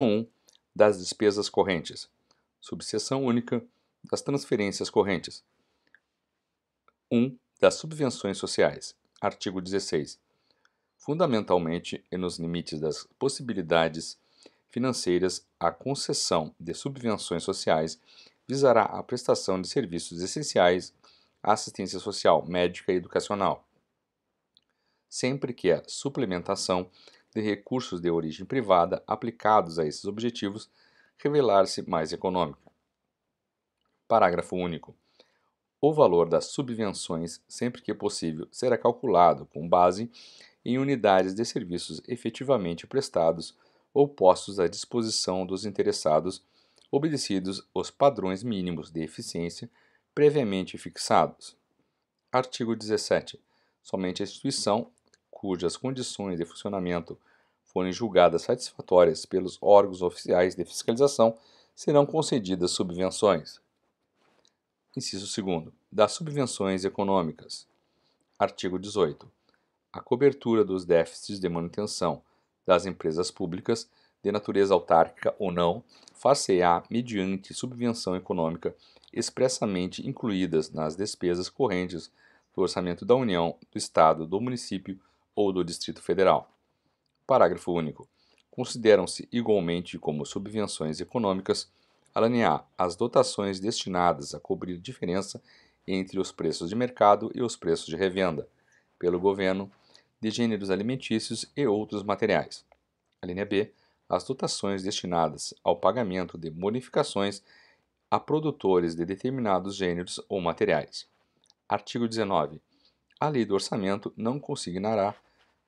1 das despesas correntes, subseção única das transferências correntes. 1 das subvenções sociais, artigo 16. Fundamentalmente e nos limites das possibilidades financeiras, a concessão de subvenções sociais visará a prestação de serviços essenciais à assistência social, médica e educacional, sempre que a suplementação de recursos de origem privada aplicados a esses objetivos revelar-se mais econômica. Parágrafo único. O valor das subvenções, sempre que possível, será calculado com base em unidades de serviços efetivamente prestados ou postos à disposição dos interessados, obedecidos os padrões mínimos de eficiência previamente fixados. Artigo 17. Somente a instituição, cujas condições de funcionamento forem julgadas satisfatórias pelos órgãos oficiais de fiscalização, serão concedidas subvenções. Inciso 2. Das subvenções econômicas. Artigo 18. A cobertura dos déficits de manutenção das empresas públicas, de natureza autárquica ou não, far-se-á mediante subvenção econômica expressamente incluídas nas despesas correntes do orçamento da União, do Estado, do município ou do Distrito Federal. Parágrafo único. Consideram-se igualmente como subvenções econômicas alinear as dotações destinadas a cobrir diferença entre os preços de mercado e os preços de revenda, pelo governo, de gêneros alimentícios e outros materiais. A linha B, as dotações destinadas ao pagamento de bonificações a produtores de determinados gêneros ou materiais. Artigo 19. A Lei do Orçamento não consignará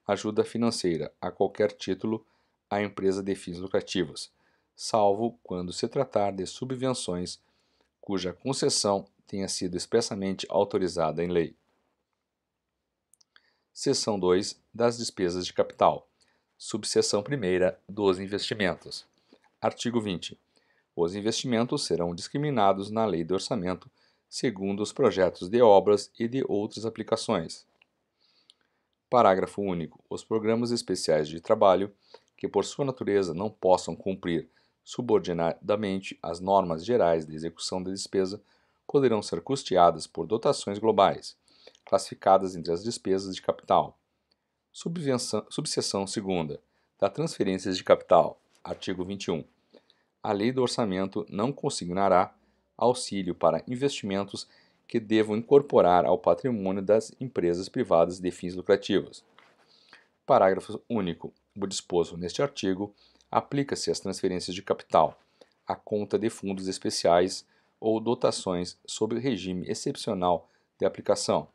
ajuda financeira a qualquer título à empresa de fins lucrativos, salvo quando se tratar de subvenções cuja concessão tenha sido expressamente autorizada em lei. Seção 2 das despesas de capital. Subseção 1 dos investimentos. Artigo 20. Os investimentos serão discriminados na lei do orçamento segundo os projetos de obras e de outras aplicações. Parágrafo único. Os programas especiais de trabalho, que por sua natureza não possam cumprir subordinadamente as normas gerais de execução da despesa, poderão ser custeadas por dotações globais, classificadas entre as despesas de capital. Subseção 2 da Transferências de Capital, artigo 21. A Lei do Orçamento não consignará auxílio para investimentos que devam incorporar ao patrimônio das empresas privadas de fins lucrativos. Parágrafo único. O disposto neste artigo aplica-se às transferências de capital, à conta de fundos especiais ou dotações sob regime excepcional de aplicação.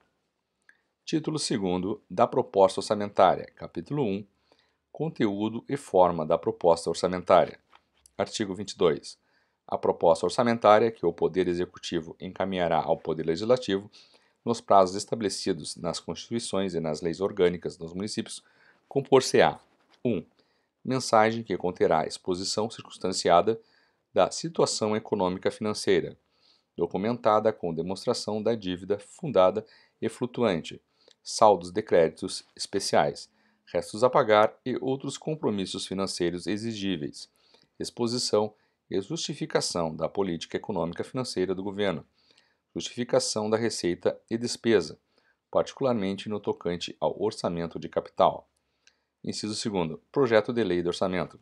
Título 2 da Proposta Orçamentária, capítulo 1 Conteúdo e forma da proposta orçamentária. Artigo 22 a proposta orçamentária que o Poder Executivo encaminhará ao Poder Legislativo nos prazos estabelecidos nas Constituições e nas leis orgânicas dos municípios, compor-se-á 1. Um, mensagem que conterá exposição circunstanciada da situação econômica financeira, documentada com demonstração da dívida fundada e flutuante, saldos de créditos especiais, restos a pagar e outros compromissos financeiros exigíveis, exposição e justificação da política econômica financeira do governo, justificação da receita e despesa, particularmente no tocante ao orçamento de capital. Inciso 2. Projeto de lei do orçamento.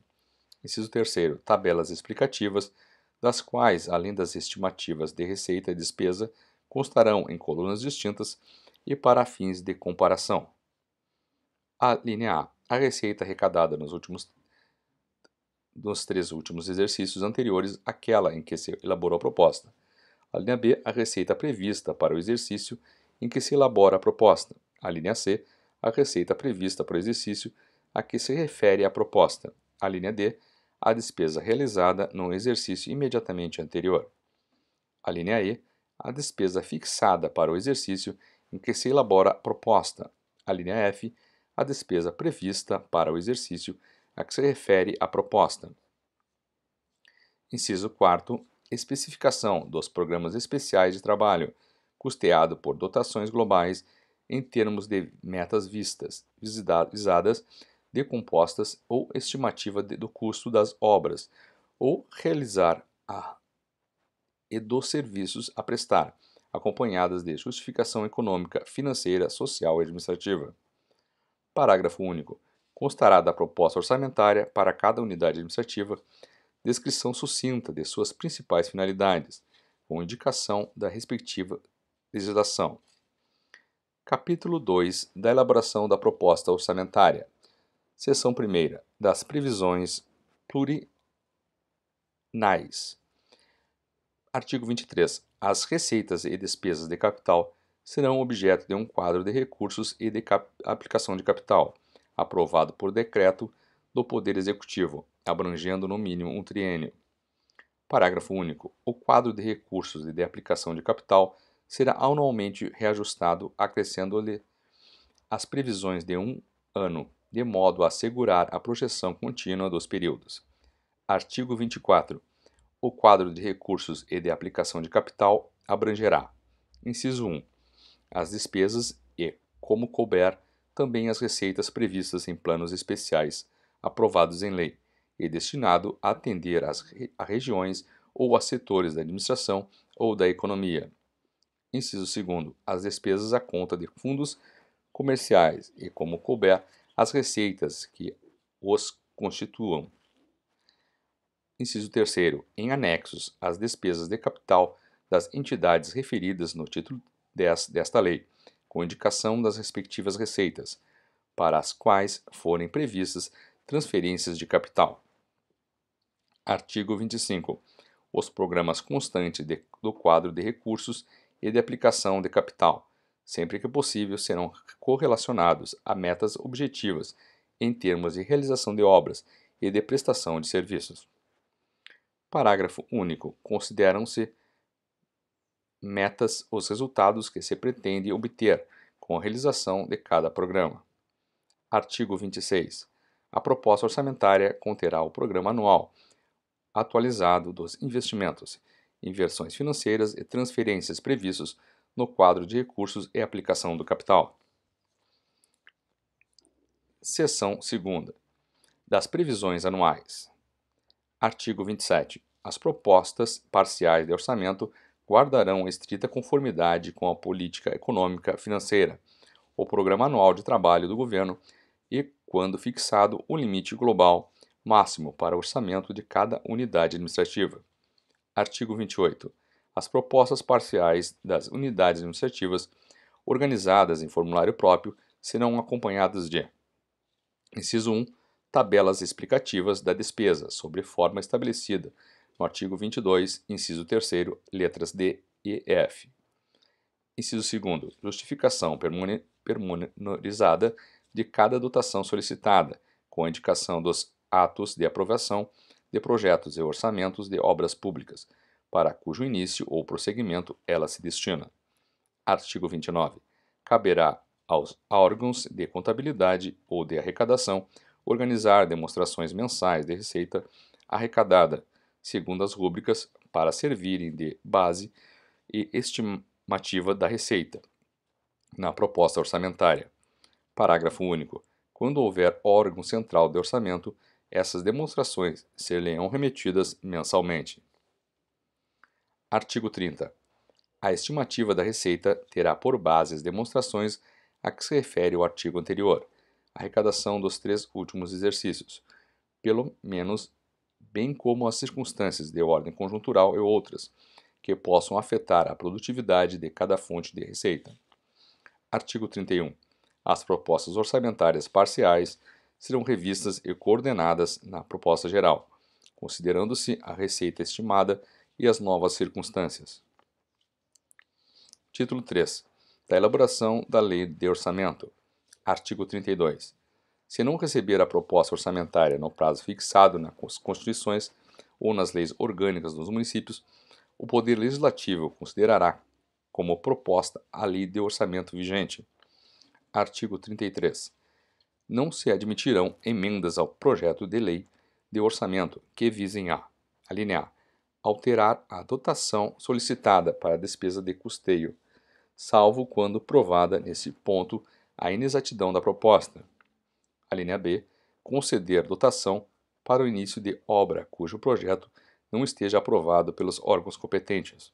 Inciso 3. Tabelas explicativas, das quais, além das estimativas de receita e despesa, constarão em colunas distintas e para fins de comparação. A linha A. A receita arrecadada nos últimos dos três últimos exercícios anteriores àquela em que se elaborou a proposta. A linha B, a receita prevista para o exercício em que se elabora a proposta. A linha C, a receita prevista para o exercício a que se refere a proposta. A linha D, a despesa realizada no exercício imediatamente anterior. A linha E, a despesa fixada para o exercício em que se elabora a proposta. A linha F, a despesa prevista para o exercício a que se refere a proposta. Inciso 4. Especificação dos programas especiais de trabalho, custeado por dotações globais em termos de metas vistas, visadas, decompostas ou estimativa de, do custo das obras, ou realizar a, e dos serviços a prestar, acompanhadas de justificação econômica, financeira, social e administrativa. Parágrafo único constará da proposta orçamentária para cada unidade administrativa descrição sucinta de suas principais finalidades, com indicação da respectiva legislação. Capítulo 2 da elaboração da proposta orçamentária. Seção 1 das previsões plurinais. Artigo 23. As receitas e despesas de capital serão objeto de um quadro de recursos e de aplicação de capital aprovado por decreto do Poder Executivo, abrangendo no mínimo um triênio. Parágrafo único. O quadro de recursos e de aplicação de capital será anualmente reajustado, acrescendo-lhe as previsões de um ano, de modo a assegurar a projeção contínua dos períodos. Artigo 24. O quadro de recursos e de aplicação de capital abrangerá: inciso 1. As despesas e, como couber, também as receitas previstas em planos especiais aprovados em lei e destinado a atender às re a regiões ou a setores da administração ou da economia. Inciso 2. As despesas à conta de fundos comerciais e, como couber, as receitas que os constituam. Inciso 3. Em anexos, as despesas de capital das entidades referidas no título 10 desta lei, com indicação das respectivas receitas, para as quais forem previstas transferências de capital. Artigo 25. Os programas constantes de, do quadro de recursos e de aplicação de capital, sempre que possível, serão correlacionados a metas objetivas em termos de realização de obras e de prestação de serviços. Parágrafo único. Consideram-se metas os resultados que se pretende obter com a realização de cada programa. Artigo 26. A proposta orçamentária conterá o programa anual atualizado dos investimentos, inversões financeiras e transferências previstos no quadro de recursos e aplicação do capital. Seção 2. Das previsões anuais. Artigo 27. As propostas parciais de orçamento guardarão estrita conformidade com a política econômica financeira, o Programa Anual de Trabalho do Governo e, quando fixado, o limite global máximo para o orçamento de cada unidade administrativa. Artigo 28. As propostas parciais das unidades administrativas organizadas em formulário próprio serão acompanhadas de: Inciso 1. Tabelas explicativas da despesa, sobre forma estabelecida no artigo 22, inciso 3, letras D e F. Inciso 2. Justificação permunizada de cada dotação solicitada, com indicação dos atos de aprovação de projetos e orçamentos de obras públicas, para cujo início ou prosseguimento ela se destina. Artigo 29. Caberá aos órgãos de contabilidade ou de arrecadação organizar demonstrações mensais de receita arrecadada segundo as rúbricas para servirem de base e estimativa da receita na proposta orçamentária. Parágrafo único. Quando houver órgão central de orçamento, essas demonstrações serão remetidas mensalmente. Artigo 30. A estimativa da receita terá por base as demonstrações a que se refere o artigo anterior, arrecadação dos três últimos exercícios, pelo menos bem como as circunstâncias de ordem conjuntural e outras, que possam afetar a produtividade de cada fonte de receita. Artigo 31. As propostas orçamentárias parciais serão revistas e coordenadas na proposta geral, considerando-se a receita estimada e as novas circunstâncias. Título 3. Da elaboração da Lei de Orçamento. Artigo 32. Se não receber a proposta orçamentária no prazo fixado nas constituições ou nas leis orgânicas dos municípios, o Poder Legislativo considerará como proposta a lei de orçamento vigente. Artigo 33. Não se admitirão emendas ao projeto de lei de orçamento que visem a, alinear, alterar a dotação solicitada para a despesa de custeio, salvo quando provada nesse ponto a inexatidão da proposta. A linha B, conceder dotação para o início de obra cujo projeto não esteja aprovado pelos órgãos competentes.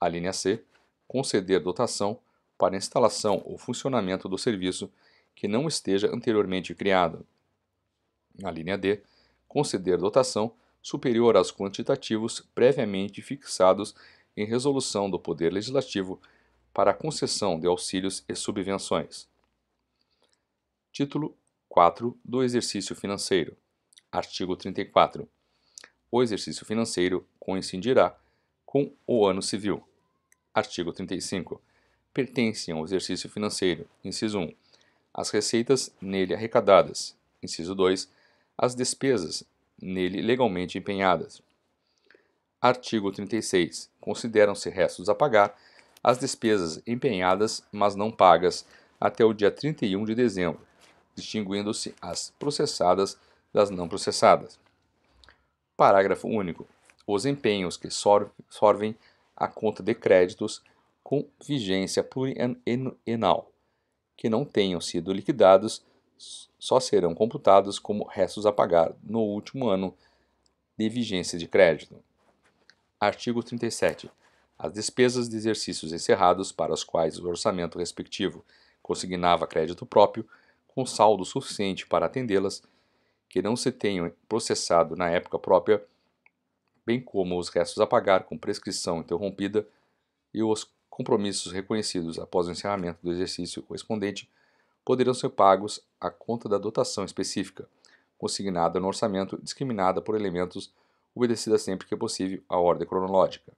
A linha C, conceder dotação para instalação ou funcionamento do serviço que não esteja anteriormente criado. A linha D, conceder dotação superior aos quantitativos previamente fixados em resolução do Poder Legislativo para a concessão de auxílios e subvenções. Título 4 do exercício financeiro. Artigo 34. O exercício financeiro coincidirá com o ano civil. Artigo 35. Pertencem ao exercício financeiro, inciso 1, as receitas nele arrecadadas, inciso 2, as despesas nele legalmente empenhadas. Artigo 36. Consideram-se restos a pagar as despesas empenhadas, mas não pagas, até o dia 31 de dezembro, distinguindo-se as processadas das não processadas. Parágrafo único. Os empenhos que sorvem a conta de créditos com vigência plurianual, que não tenham sido liquidados, só serão computados como restos a pagar no último ano de vigência de crédito. Artigo 37. As despesas de exercícios encerrados para os quais o orçamento respectivo consignava crédito próprio com saldo suficiente para atendê-las, que não se tenham processado na época própria, bem como os restos a pagar com prescrição interrompida e os compromissos reconhecidos após o encerramento do exercício correspondente poderão ser pagos à conta da dotação específica, consignada no orçamento discriminada por elementos, obedecida sempre que possível à ordem cronológica.